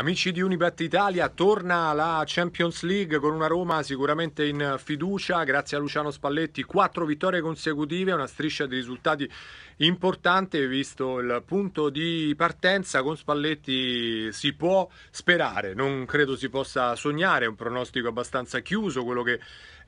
Amici di Unibet Italia, torna la Champions League con una Roma sicuramente in fiducia, grazie a Luciano Spalletti, quattro vittorie consecutive, una striscia di risultati importante, visto il punto di partenza con Spalletti si può sperare, non credo si possa sognare, è un pronostico abbastanza chiuso quello che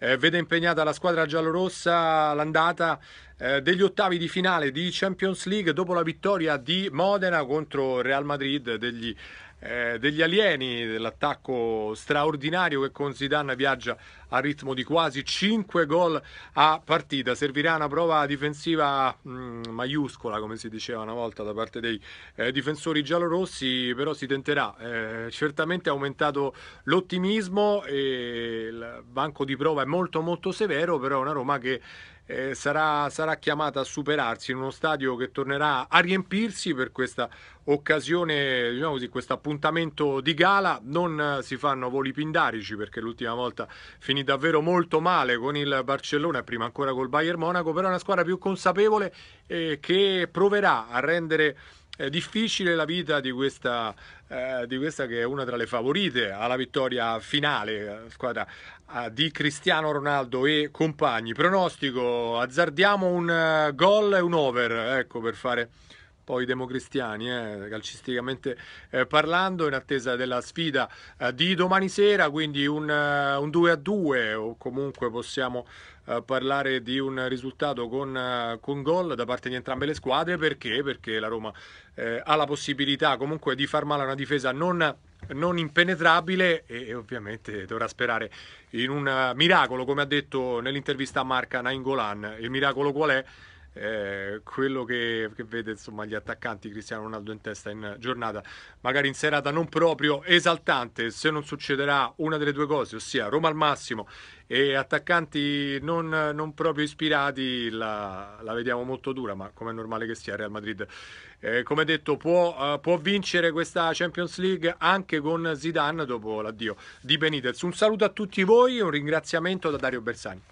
eh, vede impegnata la squadra giallorossa l'andata eh, degli ottavi di finale di Champions League dopo la vittoria di Modena contro Real Madrid degli, eh, degli alieni, dell'attacco straordinario che con Zidane viaggia a ritmo di quasi 5 gol a partita. Servirà una prova difensiva mh, mm, maiuscola, come si diceva una volta, da parte dei eh, difensori giallorossi, però si tenterà. Eh, certamente è aumentato l'ottimismo e il banco di prova è molto molto severo, però una Roma che eh, sarà, sarà, chiamata a superarsi in uno stadio che tornerà a riempirsi per questa occasione, diciamo così, questo appuntamento di gala. Non eh, si fanno voli pindarici perché l'ultima volta finì davvero molto male con il Barcellona, prima ancora col Bayern Monaco, però è una squadra più consapevole eh, che proverà a rendere è difficile la vita di questa, eh, di questa, che è una tra le favorite alla vittoria finale, eh, squadra eh, di Cristiano Ronaldo e compagni. Pronostico, azzardiamo un eh, gol e un over, ecco per fare poi democristiani, eh, calcisticamente eh, parlando, in attesa della sfida eh, di domani sera, quindi un, eh, un 2 a 2 o comunque possiamo eh, parlare di un risultato con, eh, con gol da parte di entrambe le squadre, perché? Perché la Roma ha la possibilità comunque di far male a una difesa non non impenetrabile e, e, ovviamente dovrà sperare in un uh, miracolo, come ha detto nell'intervista a Marca Nainggolan. Il miracolo qual è? eh, quello che, che vede insomma, gli attaccanti Cristiano Ronaldo in testa in giornata, magari in serata non proprio esaltante, se non succederà una delle due cose, ossia Roma al massimo e attaccanti non, non proprio ispirati, la, la, vediamo molto dura, ma come è normale che sia Real Madrid. Eh, come detto, può, uh, può, vincere questa Champions League anche con Zidane dopo l'addio di Benitez. Un saluto a tutti voi un ringraziamento da Dario Bersani.